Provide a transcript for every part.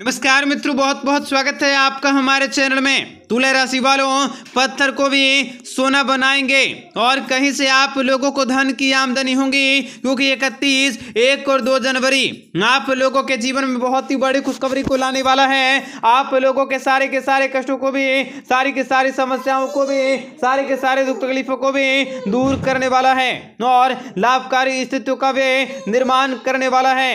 नमस्कार मित्रों बहुत बहुत स्वागत है आपका हमारे चैनल में तुला राशि वालों पत्थर को भी सोना बनाएंगे और कहीं से आप लोगों को धन की आमदनी होगी क्योंकि इकतीस एक और दो जनवरी आप लोगों के जीवन में बहुत ही बड़ी खुशखबरी को लाने वाला है आप लोगों के सारे के सारे कष्टों को भी सारी के सारी समस्याओं को भी सारे के सारे दुख तकलीफों को भी दूर करने वाला है और लाभकारी स्थितियों का भी निर्माण करने वाला है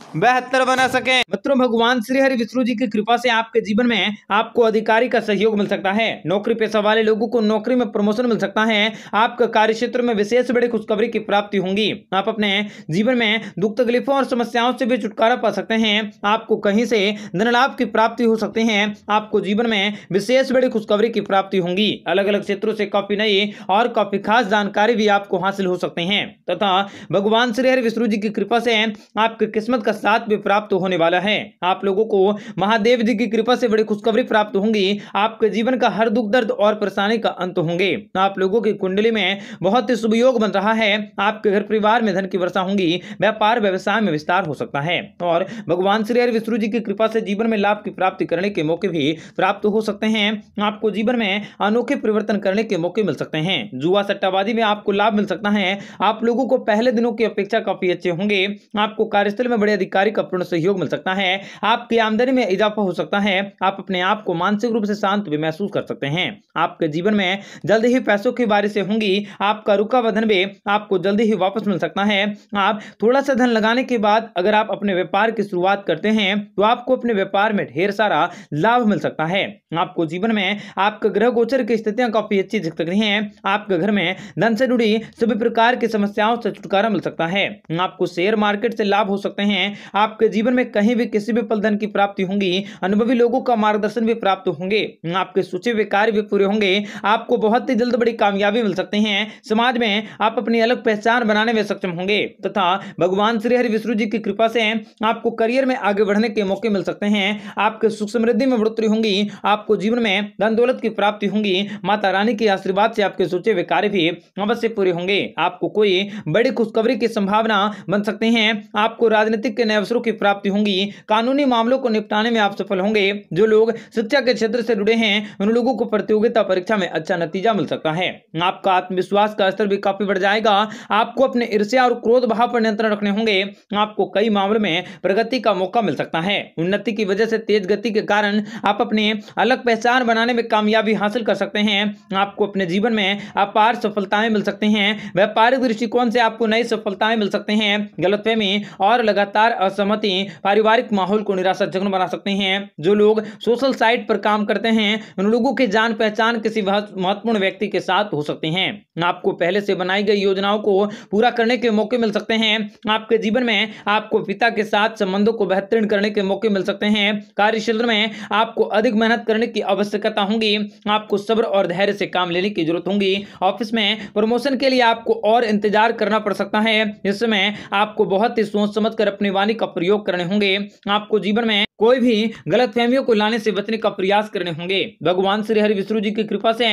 बेहतर बना सके मित्रों भगवान श्री हरि विष्णु जी की कृपा से आपके जीवन में आपको अधिकारी का सहयोग मिल सकता है नौकरी पेशा वाले लोगों को नौकरी में प्रमोशन मिल सकता है आपका कार्य क्षेत्र में विशेष बड़ी खुशखबरी की प्राप्ति होंगी आप अपने जीवन में दुख तकलीफों और समस्याओं से भी छुटकारा पा सकते हैं आपको कहीं से धन लाभ की प्राप्ति हो सकती है आपको जीवन में विशेष बड़ी खुशखबरी की प्राप्ति होंगी अलग अलग क्षेत्रों से काफी नई और काफी खास जानकारी भी आपको हासिल हो सकते हैं तथा भगवान श्री हरि विष्णु जी की कृपा से आपकी किस्मत का साथ भी प्राप्त होने वाला है आप लोगों को महादेव जी की कृपा से बड़ी खुशखबरी प्राप्त होंगी आपके जीवन का हर दुख दर्द और परेशानी का अंत होंगे आप लोगों की कुंडली में बहुत ही शुभ योग बन रहा है आपके घर परिवार में धन की वर्षा होंगी व्यापार व्यवसाय में विस्तार हो सकता है और भगवान श्री हरि विष्णु जी की कृपा से जीवन में लाभ की प्राप्ति करने के मौके भी प्राप्त हो सकते हैं आपको जीवन में अनोखे परिवर्तन करने के मौके मिल सकते हैं जुआ सट्टाबाजी में आपको लाभ मिल सकता है आप लोगों को पहले दिनों की अपेक्षा काफी अच्छे होंगे आपको कार्यस्थल में बड़े अधिक कार्य का पूर्ण सहयोग मिल सकता है आपकी आमदनी में इजाफा हो सकता है आप अपने आप को मानसिक रूप से शांत भी महसूस कर सकते हैं आपके जीवन में जल्द ही पैसों की बारिश होंगी आपका रुका वधन भी आपको जल्दी ही वापस मिल सकता है आप थोड़ा सा धन लगाने के बाद अगर आप अपने व्यापार की शुरुआत करते हैं तो आपको अपने व्यापार में ढेर सारा लाभ मिल सकता है आपको जीवन में आपके ग्रह गोचर की स्थितियां काफी अच्छी दिख सकती है आपके घर में धन से जुड़ी सभी प्रकार की समस्याओं से छुटकारा मिल सकता है आपको शेयर मार्केट से लाभ हो सकते हैं आपके जीवन में कहीं भी किसी भी पल की प्राप्ति होंगी अनुभवी लोगों का मार्गदर्शन भी प्राप्त होंगे आपके सोचे हुए कार्य भी पूरे होंगे आपको बहुत ही जल्द बड़ी कामयाबी मिल सकती है समाज में आप अपनी अलग पहचान बनाने में सक्षम होंगे तथा भगवान श्री हरि विष्णु जी की कृपा से आपको करियर में आगे बढ़ने के मौके मिल सकते हैं आपके सुख समृद्धि में बढ़ोतरी होंगी आपको जीवन में धन दौलत की प्राप्ति होंगी माता रानी के आशीर्वाद से आपके सोचे हुए कार्य भी अवश्य पूरे होंगे आपको कोई बड़ी खुशखबरी की संभावना बन सकते हैं आपको राजनीतिक के नए अवसरों की प्राप्ति होंगी कानूनी मामलों को निपटाने में आप सफल होंगे जो लोग शिक्षा के क्षेत्र से जुड़े हैं उन लोगों को प्रतियोगिता परीक्षा में अच्छा नतीजा मिल सकता है आपका आत्मविश्वास का स्तर भी काफी बढ़ जाएगा आपको अपने ईर्ष्या और क्रोध भाव पर नियंत्रण रखने होंगे आपको कई मामलों में प्रगति का मौका मिल सकता है उन्नति की वजह से तेज गति के कारण आप अपने अलग पहचान बनाने में कामयाबी हासिल कर सकते हैं आपको अपने जीवन में अपार सफलताएं मिल सकती हैं व्यापारिक दृष्टिकोण से आपको नई सफलताएं मिल सकते हैं गलतफहमी और लगातार असहमति पारिवारिक माहौल को निराशाजनक बना सकते हैं जो लोग सोशल साइट पर काम करते हैं उन लोगों की जान पहचान किसी महत्वपूर्ण व्यक्ति के साथ हो सकती है आपको पहले से बनाई गई योजनाओं को पूरा करने के मौके मिल सकते हैं आपके जीवन में आपको पिता के साथ संबंधों को बेहतरीन करने के मौके मिल सकते हैं कार्य क्षेत्र में आपको अधिक मेहनत करने की आवश्यकता होगी आपको सब्र और धैर्य से काम लेने की जरूरत होगी ऑफिस में प्रमोशन के लिए आपको और इंतजार करना पड़ सकता है जिसमें आपको बहुत ही सोच समझ कर अपनी वाणी प्रणाली का प्रयोग करने होंगे आपको जीवन में कोई भी गलत फहमियों को लाने से बचने का प्रयास करने होंगे भगवान श्री हरि विष्णु जी की कृपा से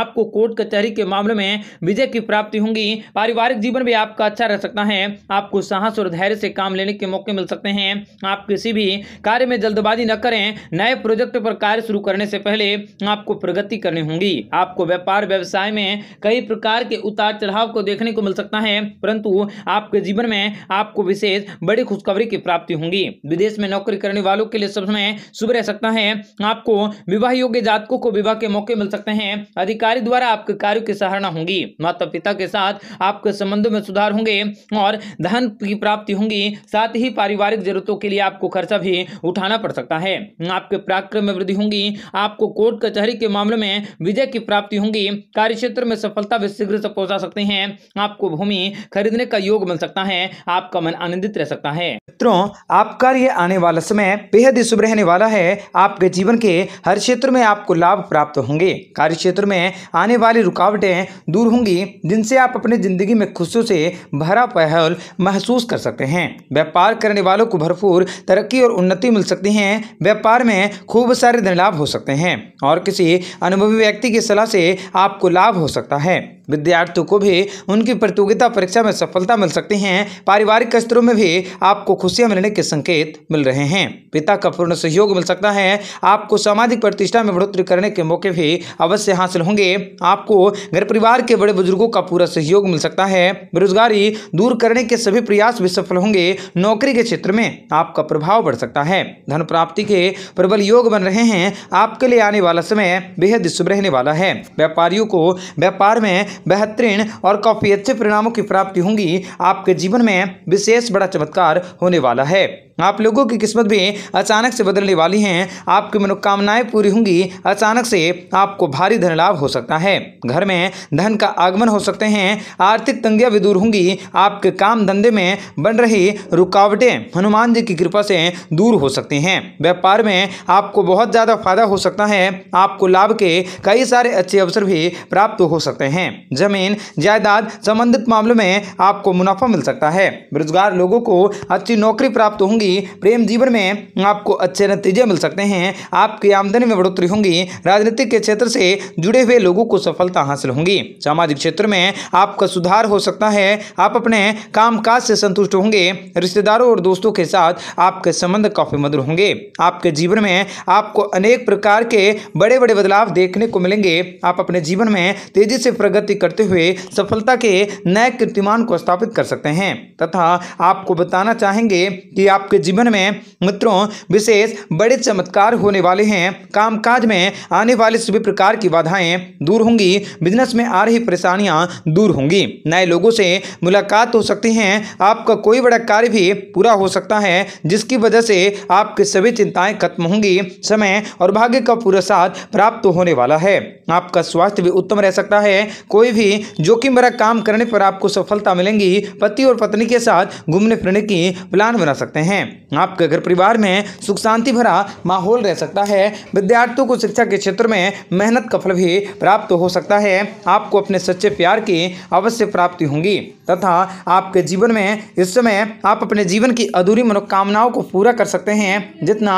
आपको कोर्ट कचहरी के मामले में विजय की प्राप्ति होगी पारिवारिक जीवन भी आपका अच्छा रह सकता है आपको साहस और धैर्य से काम लेने के मौके मिल सकते हैं आप किसी भी कार्य में जल्दबाजी न करें नए प्रोजेक्ट पर कार्य शुरू करने से पहले आपको प्रगति करनी होगी आपको व्यापार व्यवसाय में कई प्रकार के उतार चढ़ाव को देखने को मिल सकता है परंतु आपके जीवन में आपको विशेष बड़ी खुशखबरी की प्राप्ति होगी विदेश में नौकरी करने वालों के लिए सब समय शुभ रह सकता है आपको विवाह योग्य जातकों को विवाह के मौके मिल सकते हैं अधिकारी द्वारा आपके कार्यो की सराहना होगी माता पिता के साथ आपके संबंधों में सुधार होंगे और धन की प्राप्ति होंगी साथ ही पारिवारिक जरूरतों के लिए आपको खर्चा भी उठाना पड़ सकता है आपके पराक्रम में वृद्धि होंगी आपको कोर्ट कचहरी के मामले में विजय की प्राप्ति होंगी कार्य क्षेत्र में सफलता भी शीघ्र से पहुंचा सकते हैं आपको भूमि खरीदने का योग मिल सकता है आपका मन आनंदित रह सकता है मित्रों आपका ये आने वाला समय बेहद ही शुभ रहने वाला है आपके जीवन के हर क्षेत्र में आपको लाभ प्राप्त होंगे कार्य क्षेत्र में आने वाली रुकावटें दूर होंगी जिनसे आप अपनी जिंदगी में खुशियों से भरा पहल महसूस कर सकते हैं व्यापार करने वालों को भरपूर तरक्की और उन्नति मिल सकती है व्यापार में खूब सारे धन लाभ हो सकते हैं और किसी अनुभवी व्यक्ति की सलाह से आपको लाभ हो सकता है विद्यार्थियों को भी उनकी प्रतियोगिता परीक्षा में सफलता मिल सकती है पारिवारिक स्तरों में भी आपको खुशियां मिलने के संकेत मिल रहे हैं पिता जनता का पूर्ण सहयोग मिल सकता है आपको सामाजिक प्रतिष्ठा में बढ़ोतरी करने के मौके भी अवश्य हासिल होंगे आपको घर परिवार के बड़े बुजुर्गों का पूरा सहयोग मिल सकता है बेरोजगारी दूर करने के सभी प्रयास भी सफल होंगे नौकरी के क्षेत्र में आपका प्रभाव बढ़ सकता है धन प्राप्ति के प्रबल योग बन रहे हैं आपके लिए आने वाला समय बेहद शुभ रहने वाला है व्यापारियों को व्यापार में बेहतरीन और काफ़ी अच्छे परिणामों की प्राप्ति होंगी आपके जीवन में विशेष बड़ा चमत्कार होने वाला है आप लोगों की किस्मत भी अचानक से बदलने वाली हैं आपकी मनोकामनाएं पूरी होंगी अचानक से आपको भारी धन लाभ हो सकता है घर में धन का आगमन हो सकते हैं आर्थिक तंगियां भी दूर होंगी आपके काम धंधे में बन रही रुकावटें हनुमान जी की कृपा से दूर हो सकती हैं व्यापार में आपको बहुत ज़्यादा फायदा हो सकता है आपको लाभ के कई सारे अच्छे अवसर भी प्राप्त हो सकते हैं जमीन जायदाद संबंधित मामलों में आपको मुनाफा मिल सकता है बेरोजगार लोगों को अच्छी नौकरी प्राप्त होंगी ही प्रेम जीवन में आपको अच्छे नतीजे मिल सकते हैं आपकी आमदनी में बढ़ोतरी होंगी राजनीतिक के क्षेत्र से जुड़े हुए लोगों को सफलता हासिल होंगी सामाजिक क्षेत्र में आपका सुधार हो सकता है आप अपने कामकाज से संतुष्ट होंगे रिश्तेदारों और दोस्तों के साथ आपके संबंध काफ़ी मधुर होंगे आपके जीवन में आपको अनेक प्रकार के बड़े बड़े बदलाव देखने को मिलेंगे आप अपने जीवन में तेजी से प्रगति करते हुए सफलता के नए कीर्तिमान को स्थापित कर सकते हैं तथा आपको बताना चाहेंगे कि आप आपके जीवन में मित्रों विशेष बड़े चमत्कार होने वाले हैं कामकाज में आने वाले सभी प्रकार की बाधाएं दूर होंगी बिजनेस में आ रही परेशानियां दूर होंगी नए लोगों से मुलाकात हो सकती है आपका कोई बड़ा कार्य भी पूरा हो सकता है जिसकी वजह से आपकी सभी चिंताएं खत्म होंगी समय और भाग्य का पूरा साथ प्राप्त होने वाला है आपका स्वास्थ्य भी उत्तम रह सकता है कोई भी जोखिम भरा काम करने पर आपको सफलता मिलेंगी पति और पत्नी के साथ घूमने फिरने की प्लान बना सकते हैं हैं आपके घर परिवार में सुख शांति भरा माहौल रह सकता है विद्यार्थियों को शिक्षा के क्षेत्र में मेहनत का फल भी प्राप्त हो सकता है आपको अपने सच्चे प्यार की अवश्य प्राप्ति होंगी तथा आपके जीवन में इस समय आप अपने जीवन की अधूरी मनोकामनाओं को पूरा कर सकते हैं जितना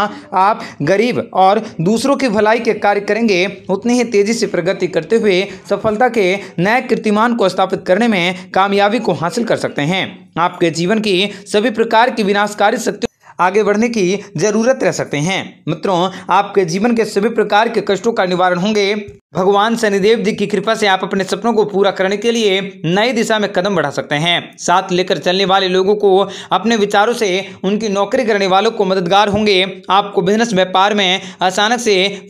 आप गरीब और दूसरों की भलाई के कार्य करेंगे उतनी ही तेजी से प्रगति करते हुए सफलता के नए कीर्तिमान को स्थापित करने में कामयाबी को हासिल कर सकते हैं आपके जीवन की सभी प्रकार की विनाशकारी आगे बढ़ने की जरूरत रह सकते हैं मित्रों आपके जीवन के सभी प्रकार के कष्टों का निवारण होंगे भगवान शनिदेव जी की कृपा से आप अपने सपनों को पूरा करने के लिए नई दिशा में कदम बढ़ा सकते हैं साथ लेकर चलने वाले लोगों को अपने विचारों से उनकी नौकरी करने वालों को मददगार होंगे आपको बिजनेस व्यापार में अचानक से